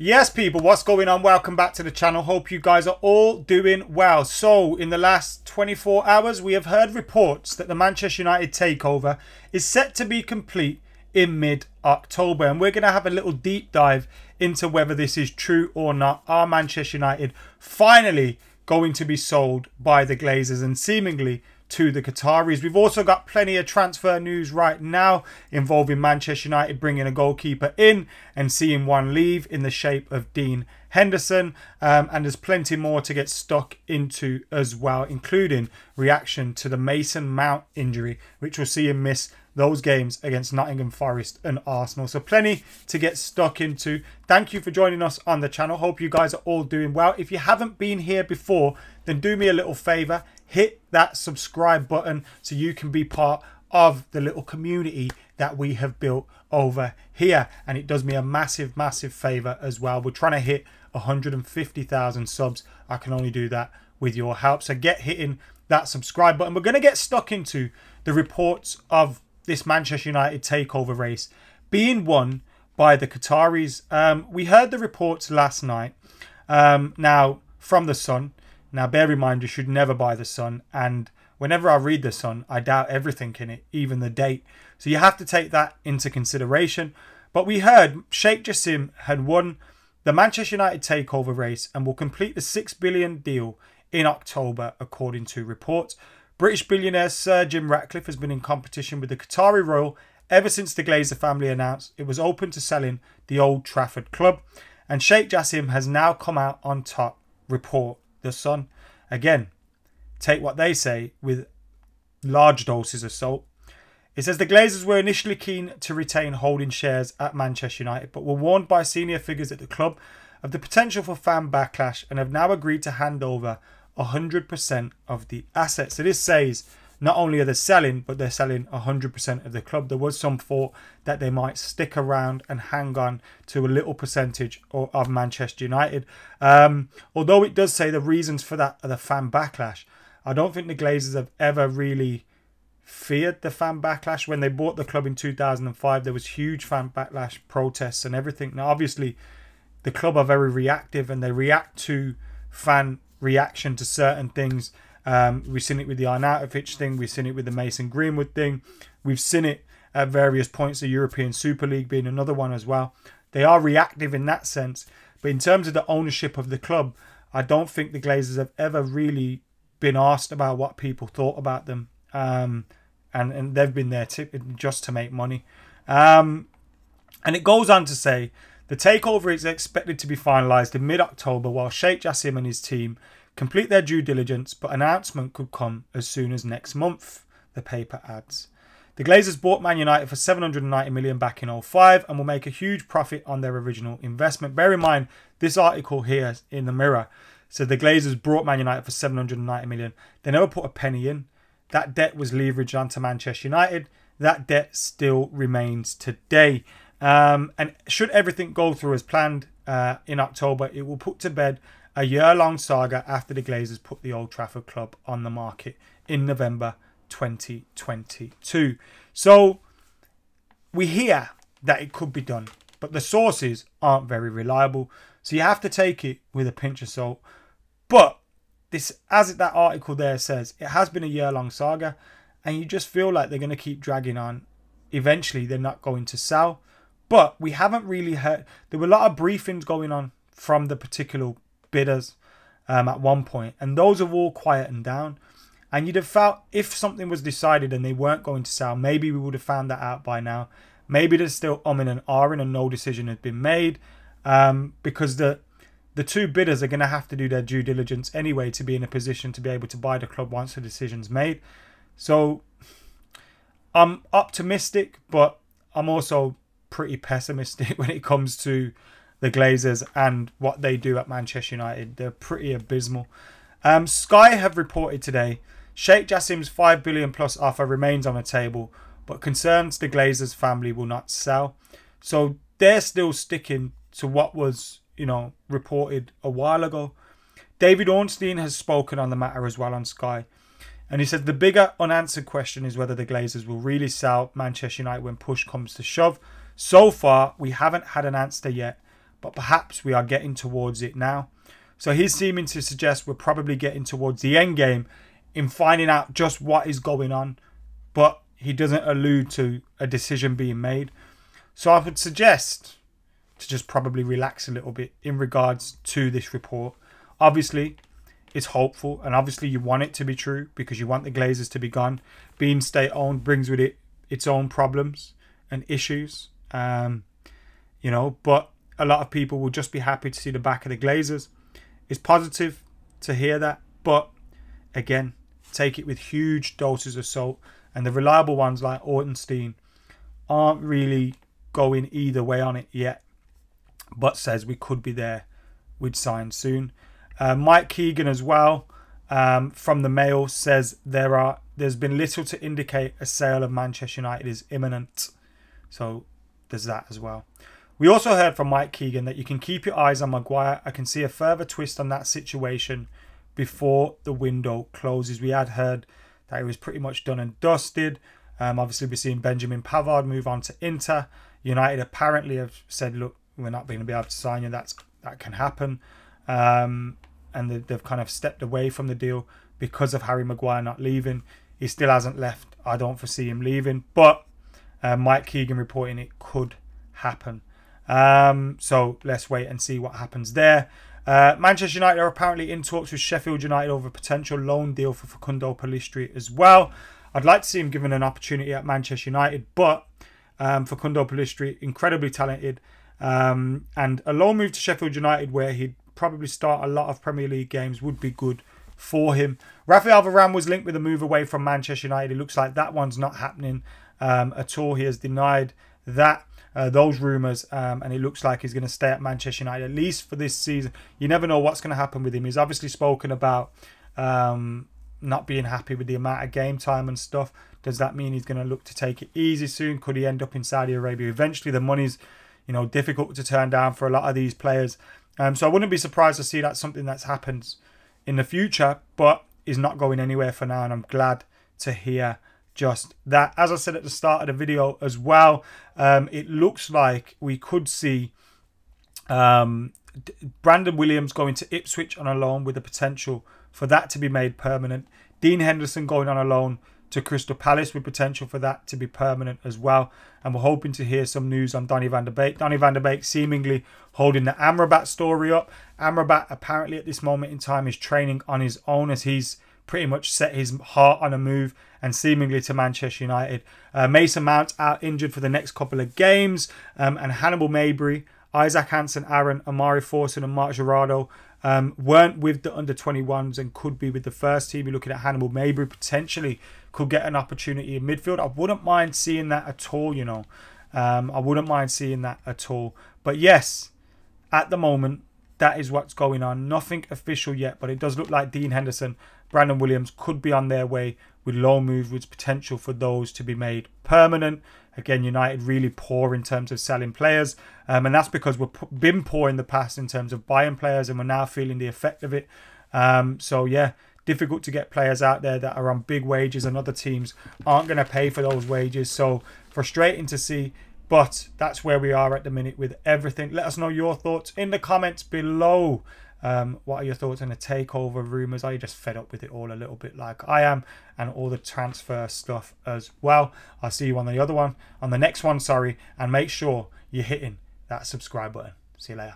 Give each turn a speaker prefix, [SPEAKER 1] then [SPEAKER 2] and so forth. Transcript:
[SPEAKER 1] Yes, people, what's going on? Welcome back to the channel. Hope you guys are all doing well. So, in the last 24 hours, we have heard reports that the Manchester United takeover is set to be complete in mid October. And we're going to have a little deep dive into whether this is true or not. Are Manchester United finally going to be sold by the Glazers and seemingly to the Qataris. We've also got plenty of transfer news right now involving Manchester United bringing a goalkeeper in and seeing one leave in the shape of Dean Henderson. Um, and there's plenty more to get stuck into as well, including reaction to the Mason Mount injury, which will see him miss those games against Nottingham Forest and Arsenal. So plenty to get stuck into. Thank you for joining us on the channel. Hope you guys are all doing well. If you haven't been here before, then do me a little favour hit that subscribe button so you can be part of the little community that we have built over here. And it does me a massive, massive favor as well. We're trying to hit 150,000 subs. I can only do that with your help. So get hitting that subscribe button. We're going to get stuck into the reports of this Manchester United takeover race being won by the Qataris. Um, we heard the reports last night. Um, now, from the Sun, now, bear in mind, you should never buy The Sun, and whenever I read The Sun, I doubt everything in it, even the date. So you have to take that into consideration. But we heard Sheikh Jassim had won the Manchester United takeover race and will complete the 6 billion deal in October, according to reports. British billionaire Sir Jim Ratcliffe has been in competition with the Qatari Royal ever since the Glazer family announced it was open to selling the Old Trafford Club. And Sheikh Jassim has now come out on top, report the sun. Again, take what they say with large doses of salt. It says the Glazers were initially keen to retain holding shares at Manchester United, but were warned by senior figures at the club of the potential for fan backlash and have now agreed to hand over 100% of the assets. So this says not only are they selling, but they're selling 100% of the club. There was some thought that they might stick around and hang on to a little percentage of Manchester United. Um, although it does say the reasons for that are the fan backlash. I don't think the Glazers have ever really feared the fan backlash. When they bought the club in 2005, there was huge fan backlash, protests, and everything. Now, obviously, the club are very reactive and they react to fan reaction to certain things um, we've seen it with the Arnautovic thing. We've seen it with the Mason Greenwood thing. We've seen it at various points, the European Super League being another one as well. They are reactive in that sense. But in terms of the ownership of the club, I don't think the Glazers have ever really been asked about what people thought about them. Um, and, and they've been there to, just to make money. Um, and it goes on to say the takeover is expected to be finalised in mid October while Sheikh Jassim and his team complete their due diligence, but announcement could come as soon as next month, the paper adds. The Glazers bought Man United for 790 million back in 05 and will make a huge profit on their original investment. Bear in mind this article here in the Mirror said the Glazers bought Man United for 790 million. They never put a penny in. That debt was leveraged onto Manchester United. That debt still remains today. Um, and should everything go through as planned uh, in October, it will put to bed a year long saga after the Glazers put the Old Trafford Club on the market in November 2022. So we hear that it could be done, but the sources aren't very reliable. So you have to take it with a pinch of salt. But this, as that article there says, it has been a year long saga, and you just feel like they're going to keep dragging on. Eventually, they're not going to sell. But we haven't really heard. There were a lot of briefings going on from the particular bidders um, at one point, and those have all quietened down. And you'd have felt if something was decided and they weren't going to sell, maybe we would have found that out by now. Maybe there's still umming and ahhing and no decision has been made um, because the the two bidders are going to have to do their due diligence anyway to be in a position to be able to buy the club once the decision's made. So I'm optimistic, but I'm also pretty pessimistic when it comes to the Glazers and what they do at Manchester United. They're pretty abysmal. Um, Sky have reported today Sheikh Jassim's 5 billion plus offer remains on the table, but concerns the Glazers family will not sell. So they're still sticking to what was, you know, reported a while ago. David Ornstein has spoken on the matter as well on Sky. And he said the bigger unanswered question is whether the Glazers will really sell Manchester United when push comes to shove. So far, we haven't had an answer yet, but perhaps we are getting towards it now. So he's seeming to suggest we're probably getting towards the end game in finding out just what is going on, but he doesn't allude to a decision being made. So I would suggest to just probably relax a little bit in regards to this report. Obviously, it's hopeful, and obviously, you want it to be true because you want the Glazers to be gone. Being state owned brings with it its own problems and issues, um, you know, but a lot of people will just be happy to see the back of the Glazers. It's positive to hear that, but again, take it with huge doses of salt. And the reliable ones like Ortenstein aren't really going either way on it yet, but says we could be there. We'd sign soon. Uh, Mike Keegan as well um, from the Mail says there are there's been little to indicate a sale of Manchester United is imminent. So there's that as well. We also heard from Mike Keegan that you can keep your eyes on Maguire. I can see a further twist on that situation before the window closes. We had heard that it was pretty much done and dusted. Um, obviously, we're seeing Benjamin Pavard move on to Inter. United apparently have said, look, we're not going to be able to sign you. That's That can happen. Um, and they've kind of stepped away from the deal because of Harry Maguire not leaving. He still hasn't left. I don't foresee him leaving. But uh, Mike Keegan reporting it could happen. Um, so let's wait and see what happens there. Uh, Manchester United are apparently in talks with Sheffield United over a potential loan deal for Facundo Palistri as well. I'd like to see him given an opportunity at Manchester United, but um, Facundo incredibly talented, um, and a loan move to Sheffield United where he'd probably start a lot of Premier League games would be good for him. Rafael Varane was linked with a move away from Manchester United. It looks like that one's not happening um, at all. He has denied that uh, those rumours, um, and it looks like he's going to stay at Manchester United at least for this season. You never know what's going to happen with him. He's obviously spoken about um, not being happy with the amount of game time and stuff. Does that mean he's going to look to take it easy soon? Could he end up in Saudi Arabia eventually? The money's you know difficult to turn down for a lot of these players. Um, so I wouldn't be surprised to see that something that's happened in the future, but is not going anywhere for now, and I'm glad to hear just that. As I said at the start of the video as well, um, it looks like we could see um, Brandon Williams going to Ipswich on a loan with the potential for that to be made permanent. Dean Henderson going on a loan to Crystal Palace with potential for that to be permanent as well. And we're hoping to hear some news on Danny van der Beek. Danny van der Beek seemingly holding the Amrabat story up. Amrabat apparently at this moment in time is training on his own as he's pretty much set his heart on a move and seemingly to Manchester United. Uh, Mason Mount out injured for the next couple of games, um, and Hannibal Mabry, Isaac Hansen, Aaron, Amari Forson, and Mark Gerardo um, weren't with the under 21s and could be with the first team. You're looking at Hannibal Mabry potentially could get an opportunity in midfield. I wouldn't mind seeing that at all, you know. Um, I wouldn't mind seeing that at all. But yes, at the moment, that is what's going on. Nothing official yet, but it does look like Dean Henderson Brandon Williams could be on their way with loan With potential for those to be made permanent. Again, United really poor in terms of selling players, um, and that's because we've been poor in the past in terms of buying players, and we're now feeling the effect of it. Um, so yeah, difficult to get players out there that are on big wages, and other teams aren't going to pay for those wages. So frustrating to see. But that's where we are at the minute with everything. Let us know your thoughts in the comments below. Um, what are your thoughts on the takeover rumours? Are you just fed up with it all a little bit like I am? And all the transfer stuff as well. I'll see you on the other one, on the next one, sorry. And make sure you're hitting that subscribe button. See you later.